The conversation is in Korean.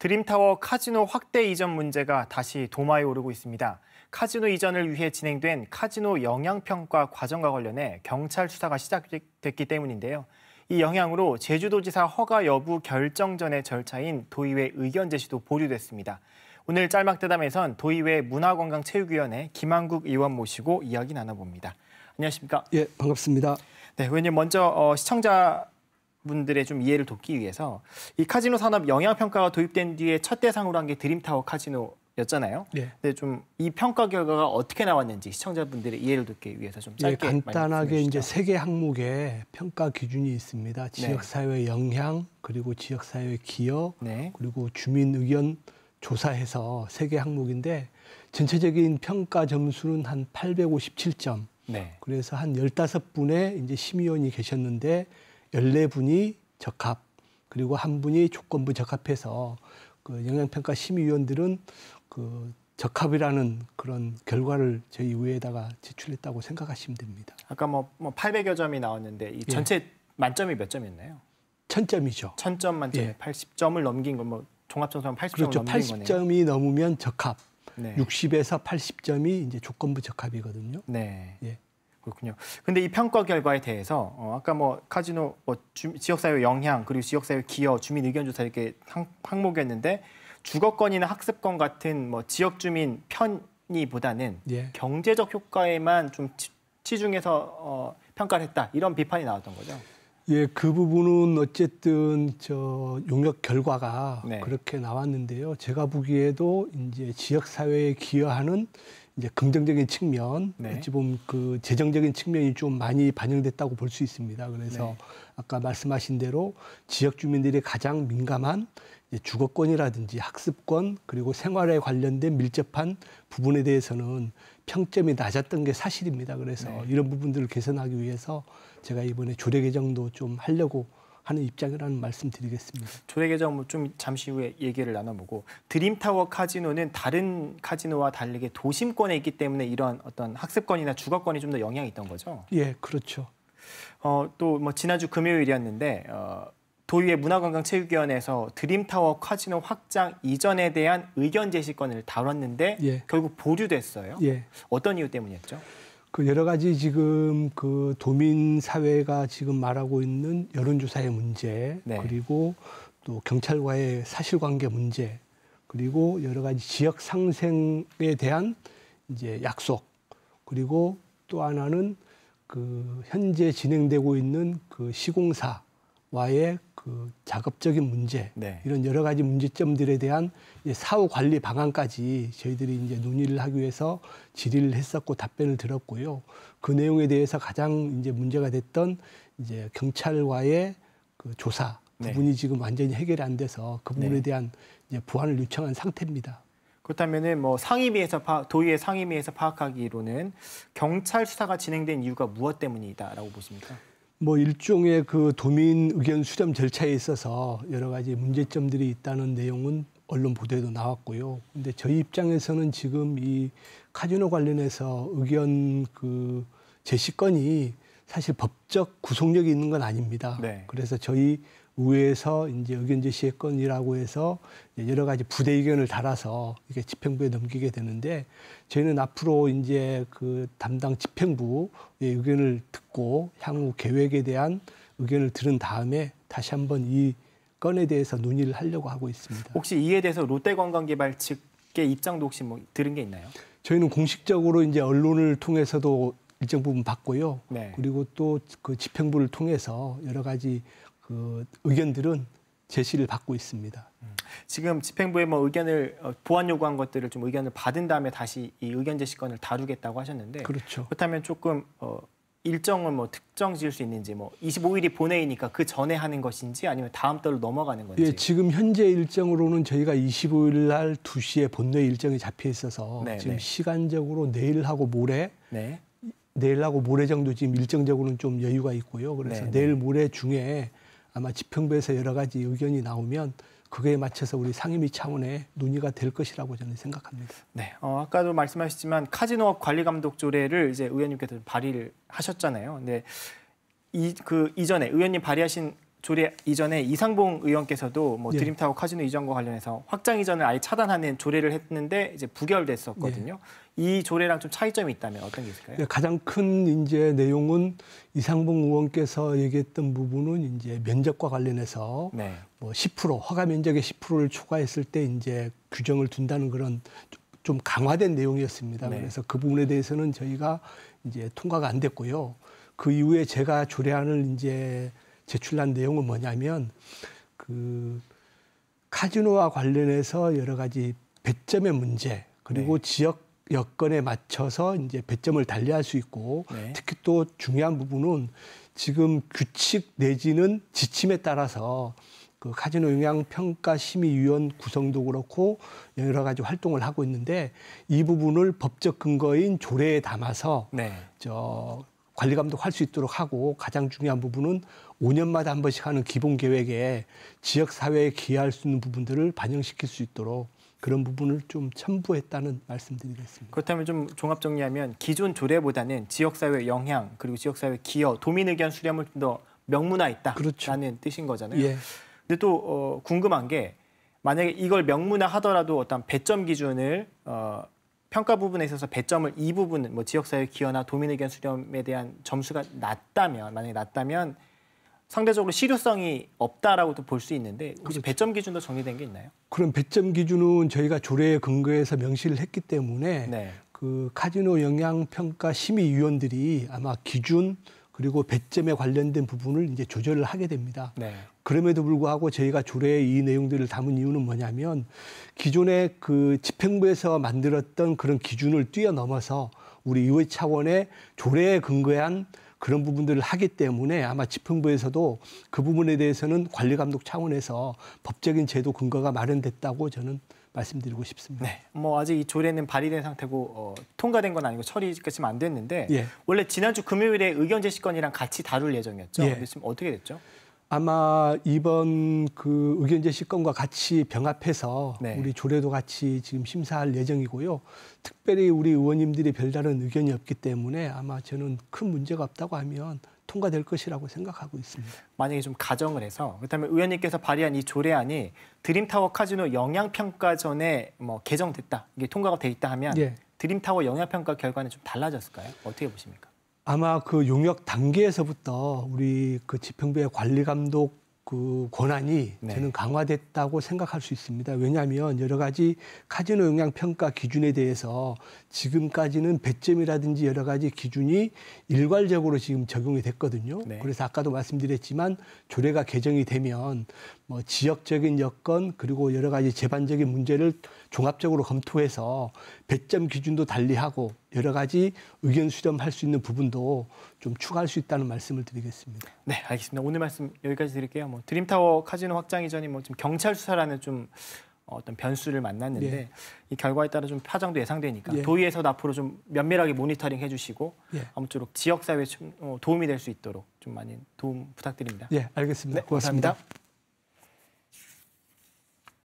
드림타워 카지노 확대 이전 문제가 다시 도마에 오르고 있습니다. 카지노 이전을 위해 진행된 카지노 영향평가 과정과 관련해 경찰 수사가 시작됐기 때문인데요. 이 영향으로 제주도지사 허가 여부 결정 전의 절차인 도의회 의견 제시도 보류됐습니다. 오늘 짤막대담에선 도의회 문화건강체육위원회 김한국 의원 모시고 이야기 나눠봅니다. 안녕하십니까? 예, 반갑습니다. 네, 의원님 먼저 어, 시청자 분들의 좀 이해를 돕기 위해서 이 카지노 산업 영향 평가가 도입된 뒤에 첫 대상으로 한 게 드림타워 카지노였잖아요. 네. 근데 좀이 평가 결과가 어떻게 나왔는지 시청자분들의 이해를 돕기 위해서 좀 예, 짧게 예, 간단하게 이제 세 개 항목의 평가 기준이 있습니다. 네. 지역 사회 영향 그리고 지역 사회 기여 네. 그리고 주민 의견 조사해서 세 개 항목인데 전체적인 평가 점수는 한 857점. 네. 그래서 한 15분의 이제 심의원이 계셨는데 14분이 적합, 그리고 한 분이 조건부 적합해서 그영향평가 심의위원들은 그 적합이라는 그런 결과를 저희 위에다가 제출했다고 생각하시면 됩니다. 아까 뭐, 뭐 800여 점이 나왔는데 이 예. 전체 예. 만점이 몇 점이었나요? 1000점이죠. 1000점 만점에 예. 80점을 넘긴 건뭐 종합점수는 80점을 그렇죠. 넘긴 80점이 넘으면 적합. 네. 60에서 80점이 이제 조건부 적합이거든요. 네. 예. 그렇군요. 근데 이 평가 결과에 대해서 어, 아까 뭐 카지노 뭐 주, 지역사회 영향 그리고 지역사회 기여 주민 의견 조사 이렇게 항, 항목이었는데 주거권이나 학습권 같은 뭐 지역 주민 편의보다는 예. 경제적 효과에만 좀 치, 중해서 어, 평가를 했다 이런 비판이 나왔던 거죠. 예, 그 부분은 어쨌든 저 용역 결과가 네. 그렇게 나왔는데요. 제가 보기에도 이제 지역 사회에 기여하는 이제 긍정적인 측면, 네. 어찌 보면 그 재정적인 측면이 좀 많이 반영됐다고 볼 수 있습니다. 그래서 네. 아까 말씀하신 대로 지역 주민들이 가장 민감한 이제 주거권이라든지 학습권 그리고 생활에 관련된 밀접한 부분에 대해서는 평점이 낮았던 게 사실입니다. 그래서 네. 이런 부분들을 개선하기 위해서 제가 이번에 조례 개정도 좀 하려고 하는 입장이라는 말씀드리겠습니다. 조례 개정 뭐 좀 잠시 후에 얘기를 나눠보고 드림타워 카지노는 다른 카지노와 다르게 도심권에 있기 때문에 이러한 어떤 학습권이나 주거권이 좀 더 영향이 있던 거죠? 예, 그렇죠. 어, 또뭐 지난주 금요일이었는데 어, 도의회 문화관광체육위원회에서 드림타워 카지노 확장 이전에 대한 의견 제시권을 다뤘는데 예. 결국 보류됐어요. 예. 어떤 이유 때문이었죠? 그 여러 가지 지금 그 도민 사회가 지금 말하고 있는 여론조사의 문제 네. 그리고 또 경찰과의 사실관계 문제 그리고 여러 가지 지역 상생에 대한 이제 약속 그리고 또 하나는 그 현재 진행되고 있는 그 시공사 와의 그 작업적인 문제 네. 이런 여러 가지 문제점들에 대한 사후 관리 방안까지 저희들이 이제 논의를 하기 위해서 질의를 했었고 답변을 들었고요. 그 내용에 대해서 가장 이제 문제가 됐던 이제 경찰과의 그 조사 부분이 네. 지금 완전히 해결이 안 돼서 그 부분에 네. 대한 이제 보완을 요청한 상태입니다. 그렇다면은 뭐 상임위에서 파, 도의회 상임위에서 파악하기로는 경찰 수사가 진행된 이유가 무엇 때문이다라고 보십니까? 뭐 일종의 그 도민 의견 수렴 절차에 있어서 여러 가지 문제점들이 있다는 내용은 언론 보도에도 나왔고요. 근데 저희 입장에서는 지금 이 카지노 관련해서 의견 그 제시건이 사실 법적 구속력이 있는 건 아닙니다. 네. 그래서 저희 의회에서 이제 의견 제시의 건이라고 해서 여러 가지 부대 의견을 달아서 이게 집행부에 넘기게 되는데 저희는 앞으로 이제 그 담당 집행부의 의견을 듣고 향후 계획에 대한 의견을 들은 다음에 다시 한번 이 건에 대해서 논의를 하려고 하고 있습니다. 혹시 이에 대해서 롯데관광개발 측의 입장도 혹시 뭐 들은 게 있나요? 저희는 공식적으로 이제 언론을 통해서도 일정 부분 봤고요. 네. 그리고 또 그 집행부를 통해서 여러 가지 그 의견들은 제시를 받고 있습니다. 음. 지금 집행부에 뭐 의견을 어, 보완 요구한 것들을 좀 의견을 받은 다음에 다시 이 의견 제시건을 다루겠다고 하셨는데 그렇죠. 그렇다면 조금 어, 일정을 뭐 특정 지을 수 있는지 뭐 25일이 본회의니까 그 전에 하는 것인지 아니면 다음 달로 넘어가는 건지. 예, 지금 현재 일정으로는 저희가 25일 날 2시에 본회의 일정이 잡혀 있어서 네, 지금 네. 시간적으로 내일하고 모레 네. 내일하고 모레 정도 지금 일정적으로는 좀 여유가 있고요. 그래서 네, 네. 내일 모레 중에 아마 지평부에서 여러 가지 의견이 나오면 그거에 맞춰서 우리 상임위 차원의 논의가 될 것이라고 저는 생각합니다. 네, 어, 아까도 말씀하셨지만 카지노업 관리감독 조례를 이제 의원님께서 발의를 하셨잖아요. 근데 이그 이전에 의원님 발의하신 조례 이전에 이상봉 의원께서도 뭐 예. 드림타워 카지노 이전과 관련해서 확장 이전을 아예 차단하는 조례를 했는데 이제 부결됐었거든요. 예. 이 조례랑 좀 차이점이 있다면 어떤 게 있을까요? 네, 가장 큰 이제 내용은 이상봉 의원께서 얘기했던 부분은 이제 면적과 관련해서 네. 뭐10% 허가 면적의 10%를 초과했을 때 이제 규정을 둔다는 그런 좀 강화된 내용이었습니다. 네. 그래서 그 부분에 대해서는 저희가 이제 통과가 안 됐고요. 그 이후에 제가 조례안을 이제 제출한 내용은 뭐냐면 그 카지노와 관련해서 여러 가지 배점의 문제 그리고 네. 지역 여건에 맞춰서 이제 배점을 달리할 수 있고 네. 특히 또 중요한 부분은 지금 규칙 내지는 지침에 따라서 그 카지노 영향 평가 심의 위원 구성도 그렇고 여러 가지 활동을 하고 있는데 이 부분을 법적 근거인 조례에 담아서 네. 저 관리 감독할 수 있도록 하고 가장 중요한 부분은 5년마다 한 번씩 하는 기본 계획에 지역 사회에 기여할 수 있는 부분들을 반영시킬 수 있도록 그런 부분을 좀 첨부했다는 말씀드리겠습니다. 그렇다면 좀 종합 정리하면 기존 조례보다는 지역 사회 영향 그리고 지역 사회 기여 도민 의견 수렴을 좀 더명문화있다라는 그렇죠. 뜻인 거잖아요. 예. 근데 또 어, 궁금한 게 만약에 이걸 명문화하더라도 어떤 배점 기준을 어, 평가 부분에 있어서 배점을 이 부분 뭐 지역사회 기여나 도민 의견 수렴에 대한 점수가 낮다면 만약에 낮다면 상대적으로 실효성이 없다라고도 볼 수 있는데 혹시 그렇죠. 배점 기준도 정리된 게 있나요? 그럼 배점 기준은 저희가 조례에 근거해서 명시를 했기 때문에 네. 그 카지노 영향평가 심의위원들이 아마 기준 그리고 배점에 관련된 부분을 이제 조절을 하게 됩니다. 네. 그럼에도 불구하고 저희가 조례에 이 내용들을 담은 이유는 뭐냐면 기존의 그 집행부에서 만들었던 그런 기준을 뛰어넘어서 우리 의회 차원의 조례에 근거한 그런 부분들을 하기 때문에 아마 집행부에서도 그 부분에 대해서는 관리 감독 차원에서 법적인 제도 근거가 마련됐다고 저는 말씀드리고 싶습니다. 네, 뭐 아직 이 조례는 발의된 상태고 어, 통과된 건 아니고 처리까지 안 됐는데 예. 원래 지난주 금요일에 의견 제시 권이랑 같이 다룰 예정이었죠. 예. 근데 지금 어떻게 됐죠? 아마 이번 그 의견 제시 권과 같이 병합해서 네. 우리 조례도 같이 지금 심사할 예정이고요. 특별히 우리 의원님들이 별다른 의견이 없기 때문에 아마 저는 큰 문제가 없다고 하면 통과될 것이라고 생각하고 있습니다. 만약에 좀 가정을 해서 그렇다면 의원님께서 발의한 이 조례안이 드림타워 카지노 영향평가 전에 뭐 개정됐다 이게 통과가 돼 있다 하면 예. 드림타워 영향평가 결과는 좀 달라졌을까요? 어떻게 보십니까? 아마 그 용역 단계에서부터 우리 그지평부 관리 감독 그 권한이 네. 저는 강화됐다고 생각할 수 있습니다. 왜냐하면 여러 가지 카지노 영향 평가 기준에 대해서 지금까지는 배점이라든지 여러 가지 기준이 일괄적으로 지금 적용이 됐거든요. 네. 그래서 아까도 말씀드렸지만 조례가 개정이 되면 뭐 지역적인 여건 그리고 여러 가지 재반적인 문제를 종합적으로 검토해서 배점 기준도 달리하고 여러 가지 의견 수렴할 수 있는 부분도 좀 추가할 수 있다는 말씀을 드리겠습니다. 네, 알겠습니다. 오늘 말씀 여기까지 드릴게요. 뭐 드림타워 카지노 확장 이전이 뭐지 경찰 수사라는 좀 어, 어떤 변수를 만났는데 예. 이 결과에 따라 좀 파장도 예상되니까 예. 도의에서 앞으로 좀 면밀하게 모니터링 해주시고 예. 아무쪼록 지역 사회에 어, 도움이 될 수 있도록 좀 많이 도움 부탁드립니다. 예, 알겠습니다. 네, 고맙습니다. 고맙습니다.